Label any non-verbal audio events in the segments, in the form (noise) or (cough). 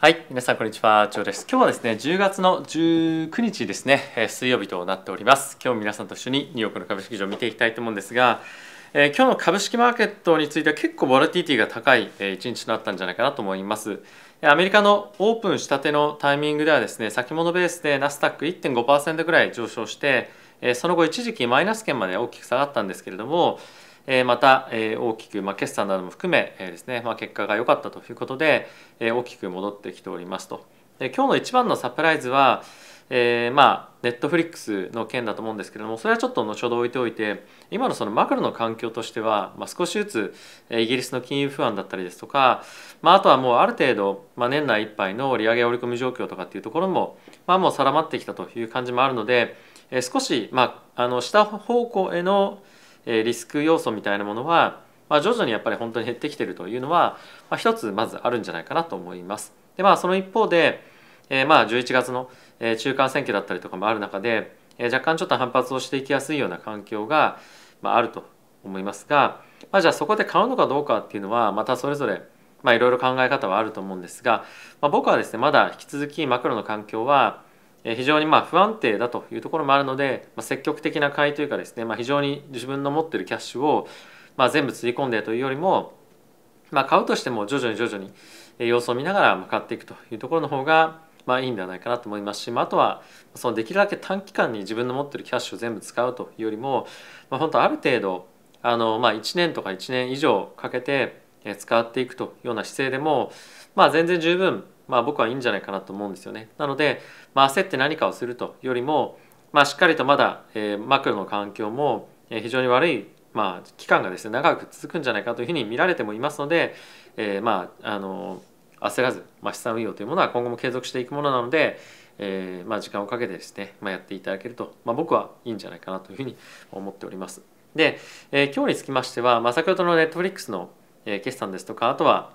はい、皆さんこんにちは、ちょうです。今日はですね、10月の19日ですね、え水曜日となっております。今日皆さんと一緒にニューヨークの株式市場を見ていきたいと思うんですが、えー、今日の株式マーケットについては結構ボラティティが高い、えー、一日となったんじゃないかなと思います。アメリカのオープンしたてのタイミングではですね、先物ベースでナスダック1.5%ぐらい上昇して、その後一時期マイナス圏まで大きく下がったんですけれどもまた大きく決算なども含めですね結果が良かったということで大きく戻ってきておりますと。で今日の一番のサプライズはえまあネットフリックスの件だと思うんですけれどもそれはちょっと後ほど置いておいて今のそのマクロの環境としては、ま少しずつイギリスの金融不安だったりですとか、まあ、とはもうある程度、まあ、年内いっぱいの利上げ織り込み状況とかっていうところも、まあ、もう定まってきたという感じもあるので、え少し、まあ、あの下方向への、えリスク要素みたいなものは、まあ、徐々にやっぱり本当に減ってきてるというのは、まあ、一つまずあるんじゃないかなと思います。でまあその一方で、えまあ11月の中間選挙だったりとかもある中でえ若干ちょっと反発をしていきやすいような環境が、まあ、ると思いますが、まあ、じゃあそこで買うのかどうかっていうのはまたそれぞれいろいろ考え方はあると思うんですが、まあ、僕はですねまだ引き続きマクロの環境は非常にま不安定だというところもあるので、ま積極的な買いというかですね、ま非常に自分の持ってるキャッシュをま全部つぎ込んでというよりも、ま買うとしても徐々に徐々に様子を見ながら買っていくというところの方がまあいいんではないかなと思いますし、まあ、とはそのできるだけ短期間に自分の持ってるキャッシュを全部使うというよりも、まあ、本当ある程度あの、まあ、1年とか1年以上かけて使っていくというような姿勢でも、まあ、全然十分、まあ、僕はいいんじゃないかなと思うんですよね。なので、まあ、焦って何かをするとよりも、まあ、しっかりとまだ、えー、マクロの環境も非常に悪い、まあ、期間がですね長く続くんじゃないかというふうに見られてもいますので、えー、まああの焦らず、まあ、資産運用というものは今後も継続していくものなので、えーまあ、時間をかけてですね、まあ、やっていただけると、まあ、僕はいいんじゃないかなというふうに思っております。で、えー、今日につきましては、まあ、先ほどのネットフリックスの決算ですとかあとは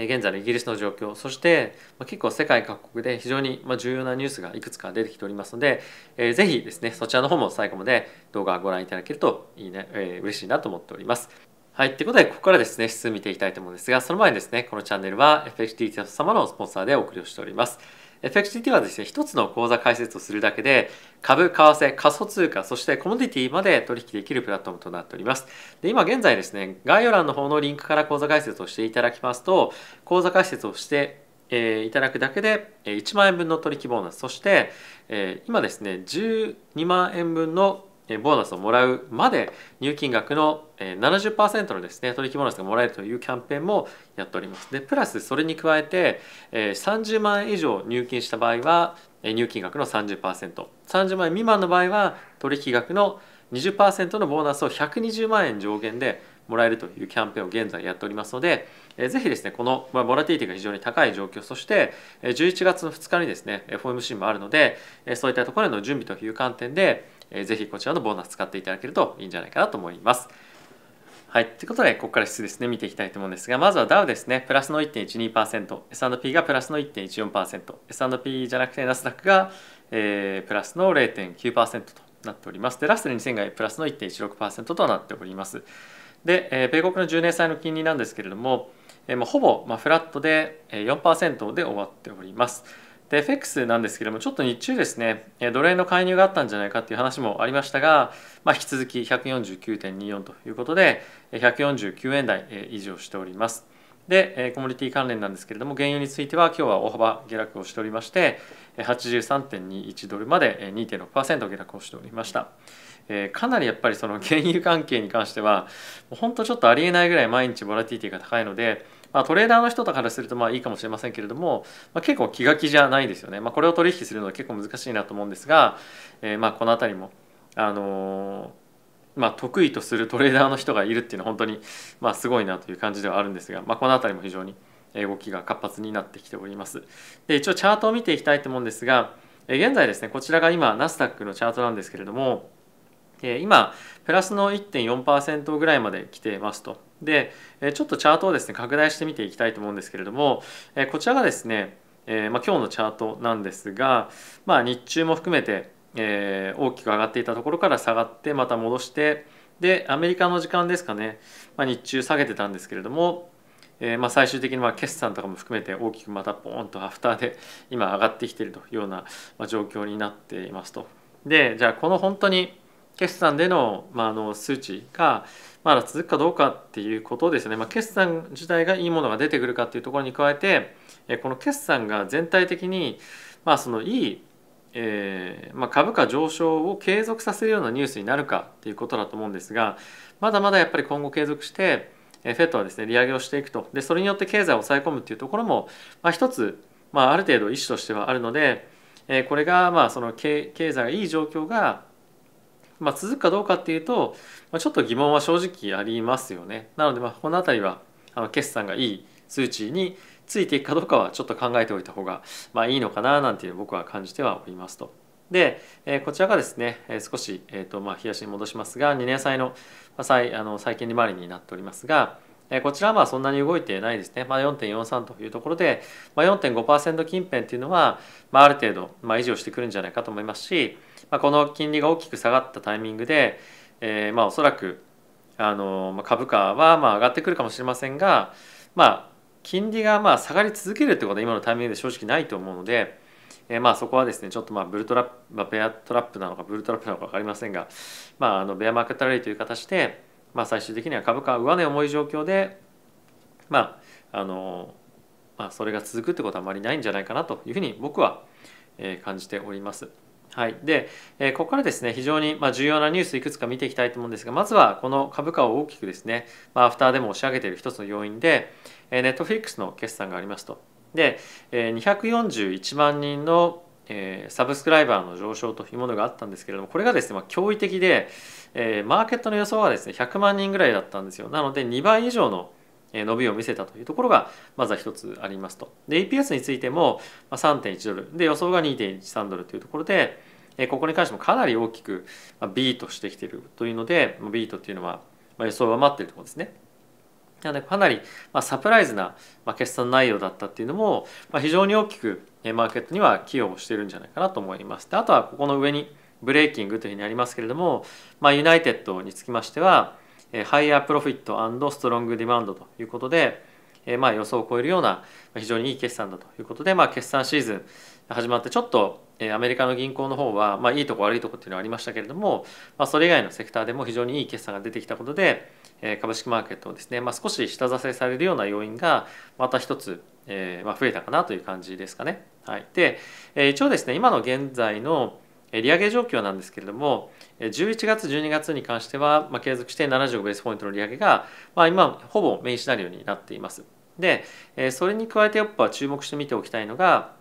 現在のイギリスの状況そして結構世界各国で非常に重要なニュースがいくつか出てきておりますので是非ですねそちらの方も最後まで動画をご覧いただけるといいね、えー、嬉しいなと思っております。はい。ということで、ここからですね、指数見ていきたいと思うんですが、その前にですね、このチャンネルは FXD 様のスポンサーでお送りをしております。FXT はですね、一つの口座開設をするだけで、株、為替、仮想通貨、そしてコモディティまで取引できるプラットフォームとなっております。で、今現在ですね、概要欄の方のリンクから口座開設をしていただきますと、口座開設をして、えいただくだけで、え1万円分の取引ボーナス、そして、え今ですね、12万円分のボーナスをもらうまで入金額の70%のですね取引ボーナスがもらえるというキャンペーンもやっておりますでプラスそれに加えて30万円以上入金した場合は入金額の 30%30 万円未満の場合は取引額の20%のボーナスを120万円上限でもらえるというキャンペーンを現在やっておりますので、えー、ぜひですね、この、まあ、ボラティティが非常に高い状況、そして、えー、11月の2日にですね、FOMC もあるので、えー、そういったところへの準備という観点で、えー、ぜひこちらのボーナス使っていただけるといいんじゃないかなと思います。はい。ということで、ここから指数ですね、見ていきたいと思うんですが、まずはダウですね、プラスの1.12%、S&P がプラスの1.14%、S&P じゃなくてナスダックが、えー、プラスの0.9%となっております。で、ラスト2000がプラスの1.16%となっております。で、えー、米国の10年債の金利なんですけれども、えー、もうほぼまあフラットで4%で終わっております。で FX なんですけれどもちょっと日中ですねドル円の介入があったんじゃないかっていう話もありましたが、まあ、引き続き149.24ということで149円台維持をしております。でコモディティ関連なんですけれども原油については今日は大幅下落をしておりまして83.21ドルまで2.6%下落をしておりましたかなりやっぱりその原油関係に関しては本当ちょっとありえないぐらい毎日ボラティティが高いのでまあ、トレーダーの人とからするとまあいいかもしれませんけれども、まあ、結構気が気じゃないですよね、まあ、これを取引するのは結構難しいなと思うんですが、えー、まあこの辺りも、あのー、まあ、得意とするトレーダーの人がいるっていうのは本当にまあすごいなという感じではあるんですが、まあ、この辺りも非常に動きが活発になってきております。で一応チャートを見ていきたいと思うんですが現在ですねこちらが今ナスダックのチャートなんですけれどもえ今プラスの1.4%ぐらいまで来てますと。でちょっとチャートをですね拡大して見ていきたいと思うんですけれどもこちらがですね、えま今日のチャートなんですが、まあ、日中も含めて、え大きく上がっていたところから下がってまた戻してでアメリカの時間ですかね、まあ、日中下げてたんですけれども、えま最終的には決算とかも含めて大きくまたポーンとアフターで今上がってきているというような状況になっていますと。でじゃあこの本当に決算での,、まあ、あの数値がまだ続くかどうかっていうことですね、まあ、決算自体がいいものが出てくるかっていうところに加えてこの決算が全体的に、まあ、そのいい、えーまあ、株価上昇を継続させるようなニュースになるかっていうことだと思うんですがまだまだやっぱり今後継続して FED はですね利上げをしていくとでそれによって経済を抑え込むっていうところも、まあ、一つ、まあ、ある程度意思としてはあるので、えー、これがまあその経済がいい状況がまあ、続くかどうかっていうと、まあ、ちょっと疑問は正直ありますよね。なのでまあこの辺りはあの決算がいい数値についていくかどうかはちょっと考えておいた方がまあいいのかななんていう僕は感じてはおりますと。で、えこちらがですね、え少し、えーとまあ、冷やしに戻しますが2年債の,、まあ、あの債券利回りになっておりますが、こちらはまあそんなに動いてないですね、まあ、4.43というところで、まあ、4.5%近辺というのは、まあ、ある程度、まあ、維持をしてくるんじゃないかと思いますし、まあ、この金利が大きく下がったタイミングで、えー、まあおそらくあの株価はまあ上がってくるかもしれませんが、まあ、金利がまあ下がり続けるということは今のタイミングで正直ないと思うので、えー、まあそこはですねちょっとまあブルトラップ、まあ、ベアトラップなのかブルトラップなのか分かりませんが、まあ、あのベアマーケットラリーという形でまあ、最終的には株価は上値重い状況で、まああのまあ、それが続くってことはあまりないんじゃないかなというふうに僕は感じております。はい、で、えここからですね非常に、まあ、重要なニュースいくつか見ていきたいと思うんですがまずはこの株価を大きくですね、まあ、アフターでも押し上げている一つの要因で、えネットフリックスの決算がありますとで、え241万人の、えサブスクライバーの上昇というものがあったんですけれどもこれがですね、まあ、驚異的で、えー、マーケットの予想はですね100万人ぐらいだったんですよなので2倍以上の伸びを見せたというところがまずは一つありますとで EPS についても3.1ドルで予想が2.13ドルというところでここに関してもかなり大きくビートしてきているというのでビートっていうのは予想を上回っているところですねなのでかなりサプライズな決算内容だったっていうのも非常に大きくマーケットには寄与をしているんじゃないかなと思いますであとはここの上にブレイキングというふうにありますけれども、まあ、ユナイテッドにつきましては、えハイアープロフィットストロングディマンドということで、えまあ、予想を超えるような非常にいい決算だということで、まあ、決算シーズン始まってちょっとアメリカの銀行の方は、まあ、いいとこ悪いとこっていうのはありましたけれども、まあ、それ以外のセクターでも非常にいい決算が出てきたことで株式マーケットをですね、まあ、少し下支えされるような要因がまた一つ、えーまあ、増えたかなという感じですかね。はい、で一応ですね今の現在の利上げ状況なんですけれども11月12月に関しては、ま継続して75ベースポイントの利上げが、ま今ほぼメインシナリオになっています。でそれに加えてやっぱ注目して見ておきたいのが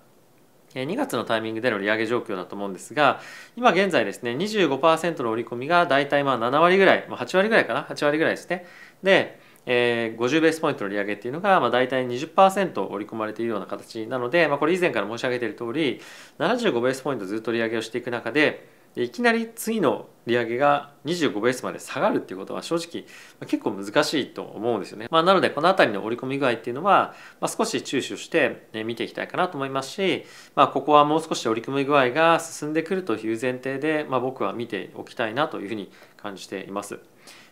2月のタイミングでの利上げ状況だと思うんですが今現在ですね25%の折り込みが大体まあ7割ぐらい8割ぐらいかな8割ぐらいですね。でえ50ベースポイントの利上げっていうのが、まあ、大体20%織り込まれているような形なので、まあ、これ以前から申し上げている通り75ベースポイントずっと利上げをしていく中でいきなり次の利上げが25ベースまで下がるっていうことは正直結構難しいと思うんですよね。まあ、なのでこの辺りの織り込み具合っていうのは、まあ、少し注視して見ていきたいかなと思いますし、まあ、ここはもう少し織り込み具合が進んでくるという前提で、まあ、僕は見ておきたいなというふうに感じています。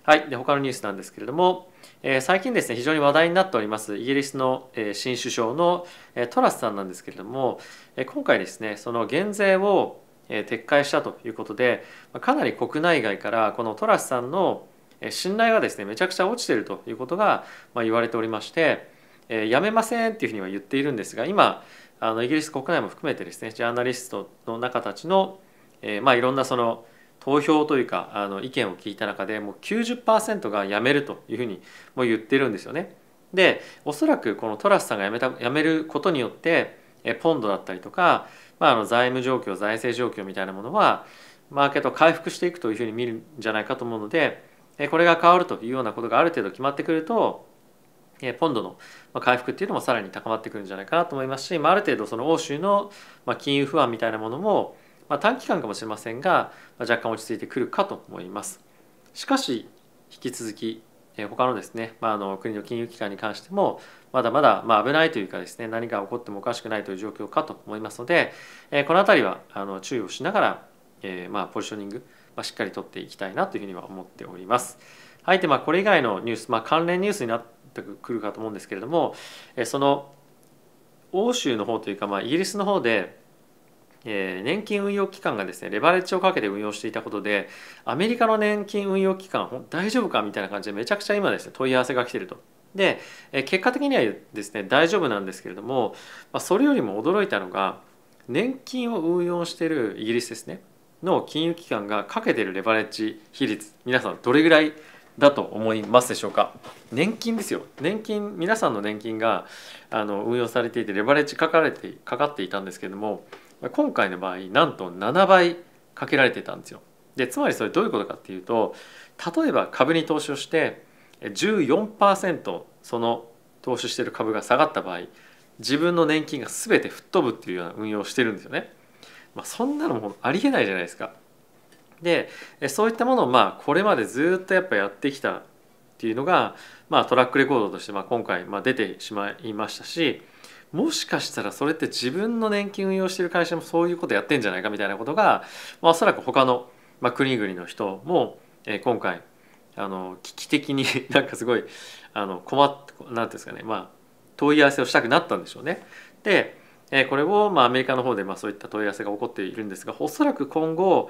はい、で他のニュースなんですけれどもえ最近ですね非常に話題になっておりますイギリスの、え新首相の、えトラスさんなんですけれども、え今回ですねその減税を、え撤回したということでかなり国内外からこのトラスさんの信頼がですねめちゃくちゃ落ちてるということが、ま言われておりまして、えやめませんっていうふうには言っているんですが今あのイギリス国内も含めてですねジャーナリストの中たちの、えまあいろんなその投票というかあの意見を聞いた中でもう90%が辞めるというふうにも言ってるんですよね。でおそらくこのトラスさんが辞めた辞めることによってえポンドだったりとか、まあ、あの財務状況財政状況みたいなものはマーケットを回復していくというふうに見るんじゃないかと思うのでえこれが変わるというようなことがある程度決まってくるとえポンドの回復っていうのもさらに高まってくるんじゃないかなと思いますし、まあ、ある程度その欧州の金融不安みたいなものもまあ、短期間かもしれませんが、まあ、若干落ち着いてくるかと思います。しかし引き続き他のですね、まあ、あの国の金融機関に関してもまだまだ、まあ、危ないというかですね何が起こってもおかしくないという状況かと思いますので、えこの辺りはあの注意をしながら、えまあ、ポジショニング、まあ、しっかりとっていきたいなというふうには思っております。はい、でまあこれ以外のニュース、まあ、関連ニュースになってくるかと思うんですけれども、えその欧州の方というか、まあ、イギリスの方でえー、年金運用機関がですねレバレッジをかけて運用していたことでアメリカの年金運用機関大丈夫かみたいな感じでめちゃくちゃ今ですね問い合わせが来てると。で、えー、結果的にはですね大丈夫なんですけれども、まあ、それよりも驚いたのが年金を運用してるイギリスですねの金融機関がかけてるレバレッジ比率皆さんどれぐらいだと思いますでしょうか年金ですよ年金皆さんの年金があの運用されていてレバレッジかかれてかかっていたんですけれども今回の場合なんと7倍かけられてたんですよ。でつまりそれどういうことかっていうと例えば株に投資をして14%その投資してる株が下がった場合自分の年金が全て吹っ飛ぶっていうような運用をしてるんですよね。まあ、そんなのもありえないじゃないですか。でそういったものをまあこれまでずっとやっぱやってきたっていうのが、まあ、トラックレコードとしてまあ今回まあ出てしまいましたしもしかしたらそれって自分の年金運用してる会社もそういうことやってんじゃないかみたいなことが、まあ、おそらく他の、まあ、国々の人も、えー、今回あの危機的に (laughs) なんかすごいあの困って何て言うんですかねまあ問い合わせをしたくなったんでしょうね。で、えー、これを、まあ、アメリカの方で、まあ、そういった問い合わせが起こっているんですがおそらく今後、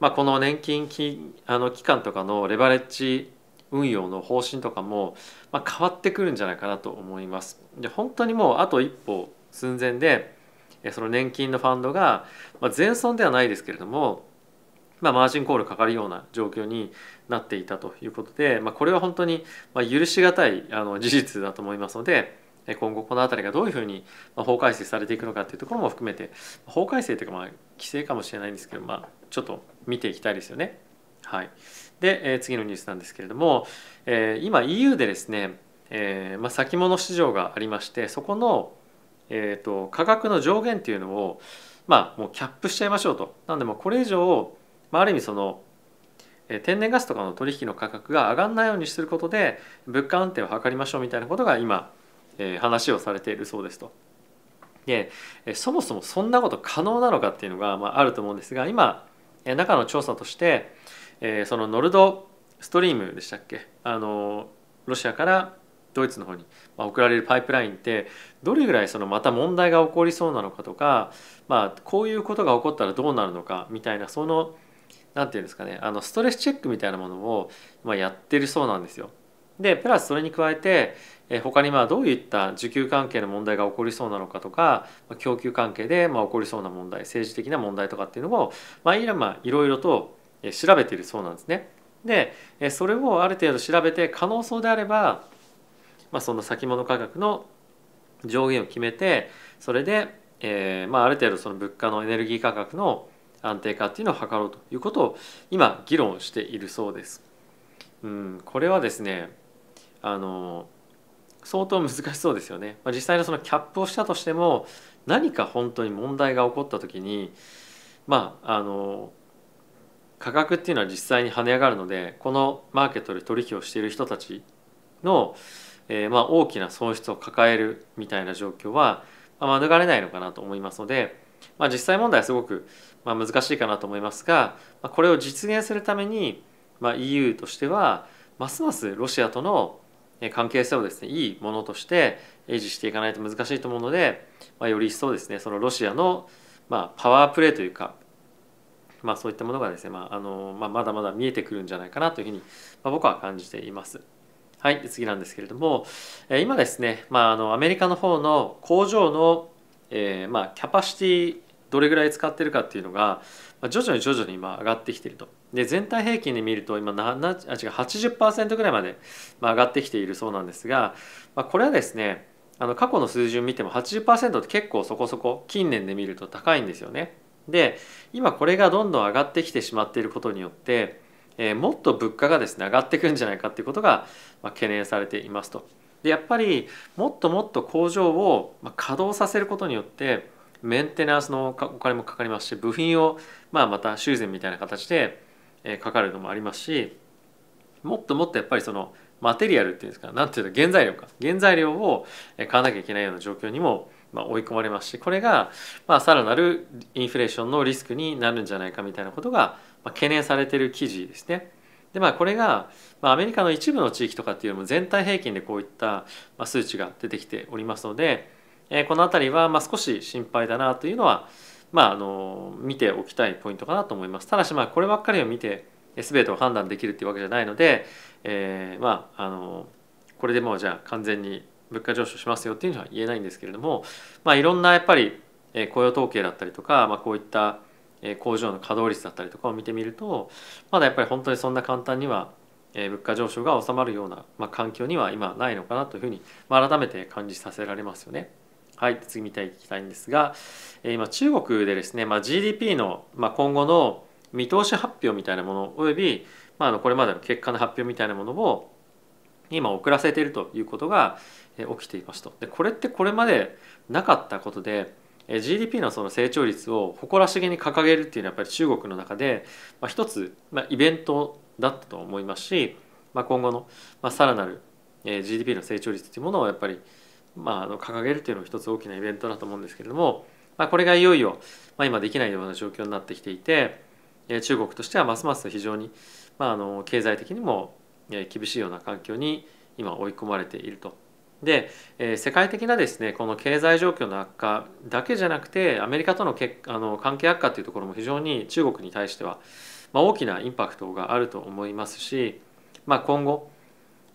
まあ、この年金きあの期間とかのレバレッジ運用の方針とかも、まあ、変わってくるんじゃないかなと思います。で本当にもうあと一歩寸前でその年金のファンドが、まあ、全損ではないですけれども、まあ、マージンコールかかるような状況になっていたということで、まあ、これは本当に許し難いあの事実だと思いますので。今後この辺りがどういうふうに法改正されていくのかっていうところも含めて法改正というかまあ規制かもしれないんですけど、まあ、ちょっと見ていきたいですよね。はい、で、えー、次のニュースなんですけれども、えー、今 EU でですね、えーまあ、先物市場がありましてそこの、えーと、価格の上限っていうのを、まあ、もうキャップしちゃいましょうと。なのでもうこれ以上、まあ、ある意味その天然ガスとかの取引の価格が上がらないようにすることで物価安定を図りましょうみたいなことが今、えー、話をされているそうですと。でそもそもそんなこと可能なのかっていうのが、まあ、あると思うんですが今中の調査としてえそのノルドストリームでしたっけあのロシアからドイツの方に送られるパイプラインってどれぐらいそのまた問題が起こりそうなのかとか、まあ、こういうことが起こったらどうなるのかみたいなその何て言うんですかねあのストレスチェックみたいなものをやってるそうなんですよ。でプラスそれに加えて他にまあどういった需給関係の問題が起こりそうなのかとか供給関係でまあ起こりそうな問題政治的な問題とかっていうのをまあいろいろと調べているそうなんですね。でそれをある程度調べて可能そうであれば、まあ、その先物価格の上限を決めてそれで、えーまあ、ある程度その物価のエネルギー価格の安定化っていうのを図ろうということを今議論しているそうです。うん、これはですねあの相当難しそうですよね、まあ、実際のそのキャップをしたとしても何か本当に問題が起こった時にまああの価格っていうのは実際に跳ね上がるのでこのマーケットで取引をしている人たちの、えー、まあ大きな損失を抱えるみたいな状況は、まあ、免れないのかなと思いますので、まあ、実際問題はすごく、まあ、難しいかなと思いますが、まあ、これを実現するために、まあ、EU としてはますますロシアとの関係性をですねいいものとして維持していかないと難しいと思うので、まあ、より一層ですねそのロシアの、まあ、パワープレイというかまあ、そういったものがですね、まああのまあ、まだまだ見えてくるんじゃないかなというふうに、まあ、僕は感じています。はい、次なんですけれども、え今ですね、まあ、あのアメリカの方の工場の、えー、まあ、キャパシティどれぐらい使ってるかっていうのが、まあ、徐々に徐々に今上がってきていると。で全体平均で見ると今ななあ違う80%ぐらいまで、まあ、上がってきているそうなんですが、まあ、これはですねあの過去の数字を見ても80%って結構そこそこ近年で見ると高いんですよね。で今これがどんどん上がってきてしまっていることによって、えー、もっと物価がですね上がっていくんじゃないかっていうことが、まあ、懸念されていますと。でやっぱりもっともっと工場を稼働させることによってメンテナンスのお金もかかりますし部品をまあまた修繕みたいな形でかかるのもありますしもっともっとやっぱりそのマテリアルっていうんですか何ていうの原材料か原材料を買わなきゃいけないような状況にもまあ、追い込まれますしこれがまあさらなるインフレーションのリスクになるんじゃないかみたいなことがまあ懸念されてる記事ですね。でまあこれがまあアメリカの一部の地域とかっていうよりも全体平均でこういったまあ数値が出てきておりますので、えー、この辺りはまあ少し心配だなというのはまああの見ておきたいポイントかなと思います。ただしまあこればっかりを見て全てを判断できるっていうわけじゃないので、えー、まああのこれでもうじゃあ完全に物価上昇しますよっていうのは言えないんですけれども、まあ、いろんなやっぱり雇用統計だったりとか、まあ、こういった工場の稼働率だったりとかを見てみるとまだやっぱり本当にそんな簡単には物価上昇が収まるような、まあ、環境には今ないのかなというふうに、まあ、改めて感じさせられますよね。はい、次見ていきたいんですが今中国でですね、まあ、GDP の、まあ、今後の見通し発表みたいなものおよび、まあ、これまでの結果の発表みたいなものを今遅らせているということが、起きていますとでこれってこれまでなかったことで GDP のその成長率を誇らしげに掲げるっていうのはやっぱり中国の中で、まあ、一つ、まあ、イベントだったと思いますし、まあ、今後の、まあ、さらなる GDP の成長率というものをやっぱり、まあ、の掲げるというのも一つ大きなイベントだと思うんですけれども、まあ、これがいよいよ、まあ、今できないような状況になってきていて中国としてはますます非常に、まあ、あの経済的にも厳しいような環境に今追い込まれていると。で、えー、世界的なですねこの経済状況の悪化だけじゃなくてアメリカとのけあの関係悪化というところも非常に中国に対しては、まあ、大きなインパクトがあると思いますし、まあ、今後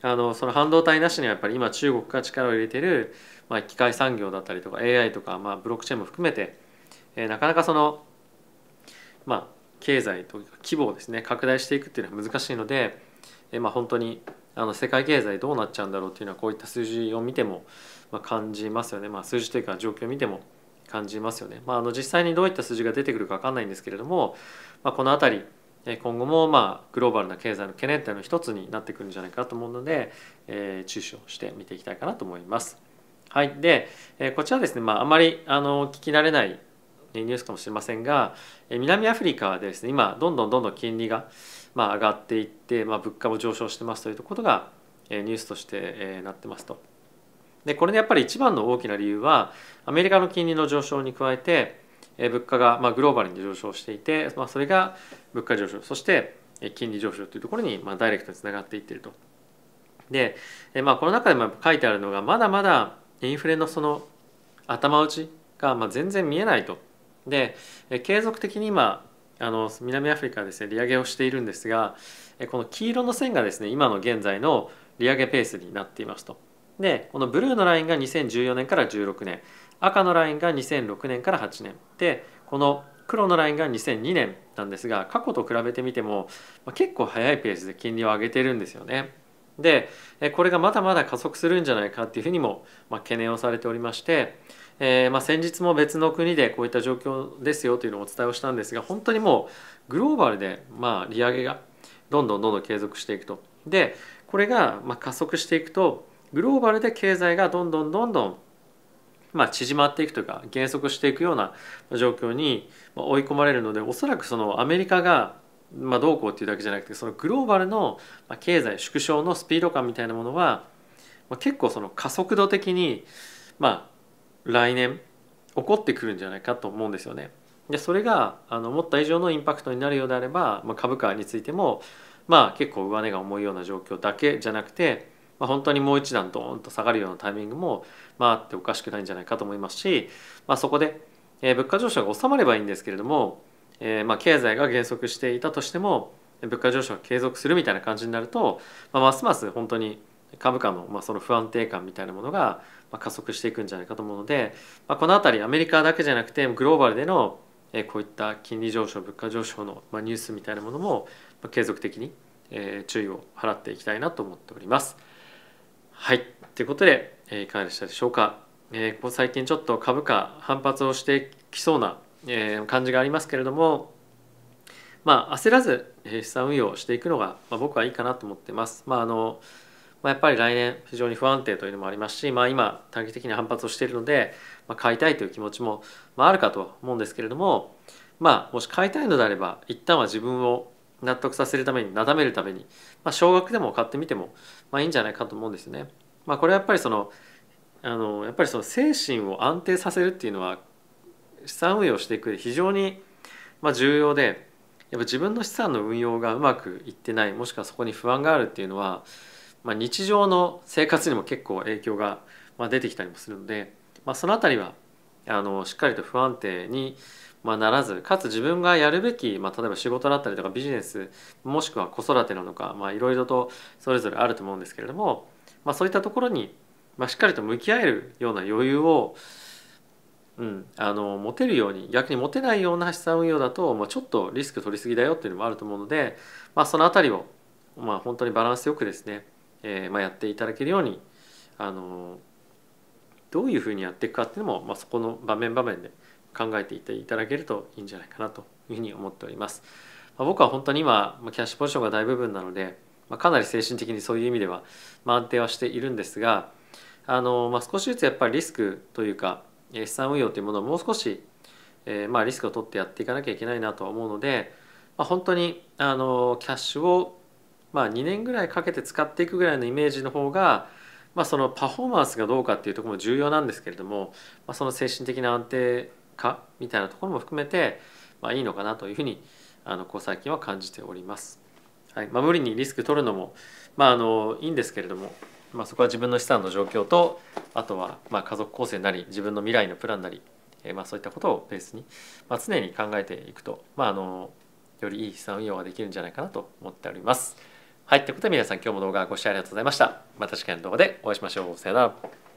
あのその半導体なしにはやっぱり今中国が力を入れている、まあ、機械産業だったりとか AI とか、まあ、ブロックチェーンも含めて、えー、なかなかその、まあ、経済というか規模をですね拡大していくっていうのは難しいので、えー、まあ本当にあの世界経済どうなっちゃうんだろうっていうのはこういった数字を見ても、まあ、感じますよね、まあ、数字というか状況を見ても感じますよね。まあ、あの実際にどういった数字が出てくるか分かんないんですけれども、まあ、この辺り今後もまあグローバルな経済の懸念点の一つになってくるんじゃないかと思うので、えー、注視をして見ていきたいかなと思います。はい、で、えこちらですね、まあ、あまりあの聞き慣れないニュースかもしれませんが南アフリカでですね今どんどんどんどん金利がまあ、上がっていって、まあ、物価も上昇してますということが、えー、ニュースとして、えー、なってますと。でこれでやっぱり一番の大きな理由はアメリカの金利の上昇に加えて、えー、物価が、まあ、グローバルに上昇していて、まあ、それが物価上昇そして、えー、金利上昇というところに、まあ、ダイレクトにつながっていってると。で、えー、まあこの中でも書いてあるのがまだまだインフレのその頭打ちが、まあ、全然見えないと。で、えー、継続的に今あの南アフリカはですね利上げをしているんですがこの黄色の線がですね今の現在の利上げペースになっていますと。でこのブルーのラインが2014年から16年赤のラインが2006年から8年でこの黒のラインが2002年なんですが過去と比べてみても、ま結構早いペースで金利を上げてるんですよね。でこれがまだまだ加速するんじゃないかっていうふうにも、ま懸念をされておりましてえー、まあ、先日も別の国でこういった状況ですよというのをお伝えをしたんですが本当にもうグローバルで、まあ、利上げがどんどんどんどん継続していくと。でこれが、ま加速していくとグローバルで経済がどんどんどんどんまあ、縮まっていくというか減速していくような状況に追い込まれるのでおそらくそのアメリカが、まあ、どうこうっていうだけじゃなくてそのグローバルの経済縮小のスピード感みたいなものは、まあ、結構その加速度的に、まあ、来年起こってくるんじゃないかと思うんですよね。でそれがあの思った以上のインパクトになるようであれば、まあ、株価についても、まあ、結構上値が重いような状況だけじゃなくて、まあ、本当にもう一段ドーンと下がるようなタイミングも、まあ、あっておかしくないんじゃないかと思いますし、まあ、そこで、えー、物価上昇が収まればいいんですけれども、えー、まあ経済が減速していたとしても物価上昇が継続するみたいな感じになると、まあ、ますます本当に株価のまあその不安定感みたいなものがまあ加速していくんじゃないかと思うので、まあ、この辺りアメリカだけじゃなくてグローバルでのこういった金利上昇物価上昇のまあニュースみたいなものも継続的に注意を払っていきたいなと思っております。はいということでいかがでしたでしょうか。えー、最近ちょっと株価反発をしてきそうな、え感じがありますけれどもまあ、焦らず資産運用していくのが、まあ、僕はいいかなと思ってます。まあ、あのまあ、やっぱり来年非常に不安定というのもありますし、まあ、今短期的に反発をしているので、まあ、買いたいという気持ちも、まあ、るかとは思うんですけれども、まあ、もし買いたいのであれば一旦は自分を納得させるためになだめるために、まあ、少額でも買ってみても、まあ、いいんじゃないかと思うんですよね。まあ、これはやっぱりそのあのやっぱりその精神を安定させるっていうのは資産運用していく非常にま重要でやっぱ自分の資産の運用がうまくいってないもしくはそこに不安があるっていうのはまあ、日常の生活にも結構影響が、まあ、出てきたりもするので、まあ、その辺りはあのしっかりと不安定に、まあ、ならずかつ自分がやるべき、まあ、例えば仕事だったりとかビジネスもしくは子育てなのかいろいろとそれぞれあると思うんですけれども、まあ、そういったところに、まあ、しっかりと向き合えるような余裕を、うん、あの持てるように逆に持てないような資産運用だと、まあ、ちょっとリスク取りすぎだよっていうのもあると思うので、まあ、その辺りを、まあ、本当にバランスよくですねえー、まあ、やっていただけるようにあのどういうふうにやっていくかっていうのも、まあ、そこの場面場面で考えていていただけるといいんじゃないかなというふうに思っております。まあ、僕は本当に今キャッシュポジションが大部分なので、まあ、かなり精神的にそういう意味では、まあ、安定はしているんですがあの、まあ、少しずつやっぱりリスクというか資産運用というものをもう少し、えー、まあリスクを取ってやっていかなきゃいけないなとは思うので、まあ、本当にあのキャッシュをまあ、2年ぐらいかけて使っていくぐらいのイメージの方が、まあ、そのパフォーマンスがどうかっていうところも重要なんですけれども、まあ、その精神的な安定化みたいなところも含めて、まあ、いいのかなというふうにあのこう最近は感じております。はいまあ、無理にリスク取るのも、まあ、あのいいんですけれども、まあ、そこは自分の資産の状況とあとはまあ家族構成なり自分の未来のプランなり、えー、まあそういったことをベースに、まあ、常に考えていくと、まあ、あのよりいい資産運用ができるんじゃないかなと思っております。はいということで皆さん今日も動画ご視聴ありがとうございましたまた次回の動画でお会いしましょうさよなら